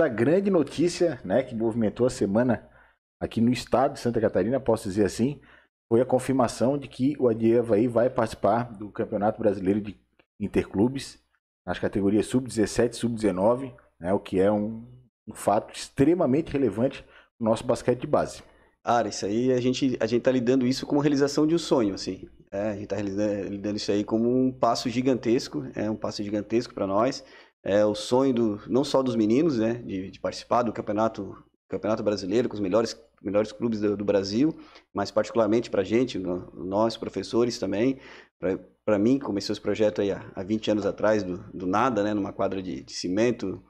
a grande notícia né, que movimentou a semana aqui no estado de Santa Catarina, posso dizer assim, foi a confirmação de que o Adievaí vai participar do Campeonato Brasileiro de Interclubes nas categorias sub-17 sub-19, né, o que é um, um fato extremamente relevante no nosso basquete de base. Ah, isso aí a gente a gente está lidando isso como realização de um sonho, assim. É, a gente está lidando isso aí como um passo gigantesco, é um passo gigantesco para nós. É o sonho do, não só dos meninos, né, de, de participar do campeonato, campeonato brasileiro com os melhores, melhores clubes do, do Brasil, mas particularmente para a gente, nós professores também, para mim começou esse projeto aí há, há 20 anos atrás do, do nada, né, numa quadra de, de cimento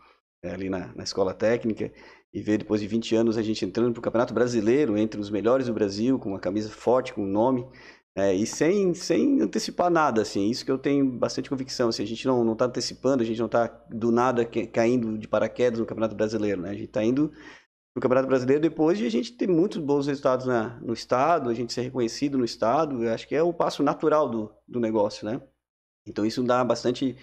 é, ali na, na escola técnica e ver depois de 20 anos a gente entrando para o Campeonato Brasileiro entre os melhores do Brasil com uma camisa forte com um nome é, e sem, sem antecipar nada, assim, isso que eu tenho bastante convicção, assim, a gente não, não tá antecipando, a gente não está do nada caindo de paraquedas no Campeonato Brasileiro, né? A gente está indo no Campeonato Brasileiro depois de a gente ter muitos bons resultados na, no Estado, a gente ser reconhecido no Estado, eu acho que é o passo natural do, do negócio, né? Então isso dá bastante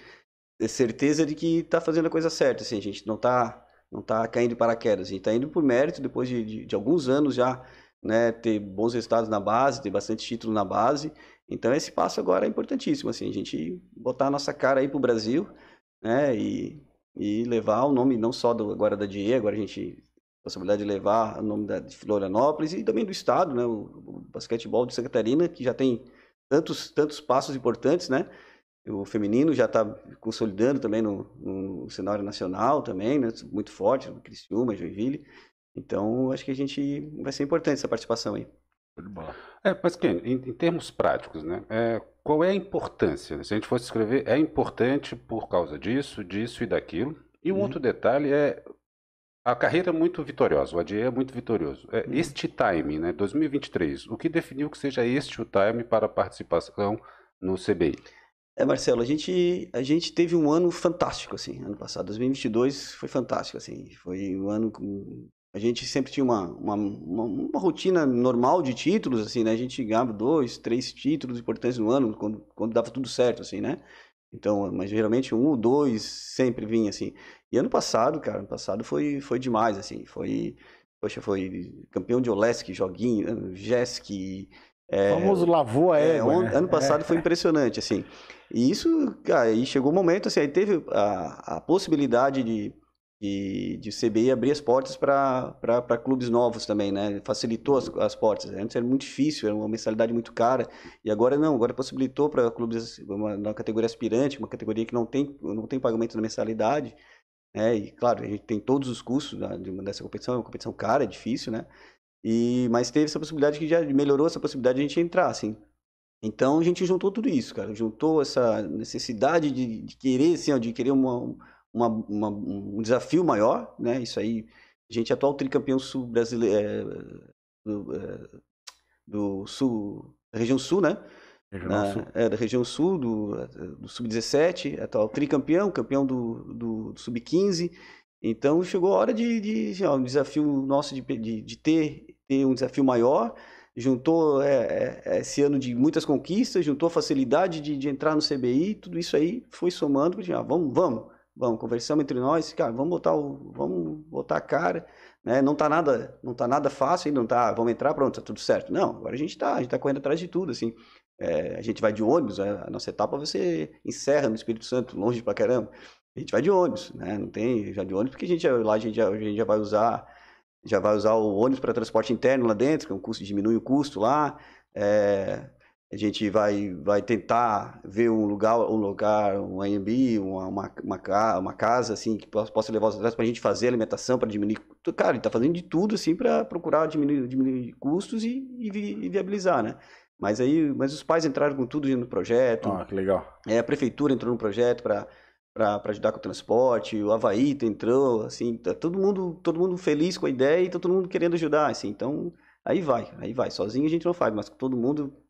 é, certeza de que está fazendo a coisa certa, assim, a gente não está não tá caindo de paraquedas, a gente está indo por mérito depois de, de, de alguns anos já né, ter bons resultados na base, ter bastante título na base. Então esse passo agora é importantíssimo, assim, a gente botar a nossa cara aí pro Brasil, né, e, e levar o nome não só do, agora da DIE, agora a gente possibilidade de levar o nome da, de Florianópolis e também do estado, né, o, o basquetebol de Santa Catarina, que já tem tantos tantos passos importantes, né? O feminino já está consolidando também no, no, cenário nacional também, né? Muito forte, no Criciúma, Joinville. Então, acho que a gente vai ser importante essa participação aí. É, mas Ken, em, em, termos práticos, né? É, qual é a importância? Se a gente fosse escrever, é importante por causa disso, disso e daquilo. E um uhum. outro detalhe é a carreira é muito vitoriosa, o ADE é muito vitorioso. É, uhum. Este time, né, 2023, o que definiu que seja este o time para a participação no CBI? É, Marcelo, a gente, a gente teve um ano fantástico, assim, ano passado. 2022 foi fantástico, assim. Foi um ano com a gente sempre tinha uma, uma, uma, uma, rotina normal de títulos, assim, né? A gente ganhava dois, três títulos importantes no ano, quando, quando dava tudo certo, assim, né? Então, mas geralmente um ou dois sempre vinha, assim. E ano passado, cara, ano passado foi, foi demais, assim. Foi, poxa, foi campeão de Olesk, Joguinho, Jesk... É, o famoso lavou a é, égua, é, né? Ano é. passado é. foi impressionante, assim. E isso, cara, aí chegou o um momento, assim, aí teve a, a possibilidade de de, de CBI abrir as portas para clubes novos também, né? Facilitou as, as portas. Antes era muito difícil, era uma mensalidade muito cara. E agora não, agora possibilitou para clubes na categoria aspirante, uma categoria que não tem, não tem pagamento na mensalidade. Né? E claro, a gente tem todos os custos da, dessa competição, é uma competição cara, é difícil, né? E, mas teve essa possibilidade que já melhorou essa possibilidade de a gente entrar, assim. Então a gente juntou tudo isso, cara. Juntou essa necessidade de, de querer, assim, ó, de querer uma uma, uma, um desafio maior, né? Isso aí, a gente é atual tricampeão sul brasileiro é, eh, do, é, do, sul, da região sul, né? Região Na, ah, sul. É, da região sul do, do sub-17, atual tricampeão, campeão do, do, do sub-15. Então chegou a hora de, de, de assim, ó, um desafio nosso de, de, de, ter, ter um desafio maior. Juntou é, é, é esse ano de muitas conquistas, juntou a facilidade de, de entrar no CBI, tudo isso aí foi somando. Já, assim, vamos, vamos. Vamos, conversamos entre nós, cara, ah, vamos botar o, vamos botar a cara, né? Não tá nada, não tá nada fácil, não tá, vamos entrar, pronto, tá tudo certo. Não, agora a gente tá, a gente tá correndo atrás de tudo, assim. É, a gente vai de ônibus, a nossa etapa você encerra no Espírito Santo, longe pra caramba. A gente vai de ônibus, né? Não tem, já de ônibus porque a gente lá a gente já, a gente já vai usar já vai usar o ônibus para transporte interno lá dentro, que é um custo diminui o custo lá. É, a gente vai, vai tentar ver um lugar, um lugar, um Airbnb, uma, uma, uma, uma casa assim que possa levar os atletas para a gente fazer alimentação, para diminuir. Cara, ele está fazendo de tudo assim para procurar diminuir, diminuir custos e, e, e viabilizar, né? Mas aí, mas os pais entraram com tudo no projeto. Ah, que legal. É, a prefeitura entrou no projeto para para ajudar com o transporte, o Havaí entrou, assim, tá todo mundo, todo mundo feliz com a ideia e tá todo mundo querendo ajudar, assim. Então, aí vai, aí vai. Sozinho a gente não faz, mas com todo mundo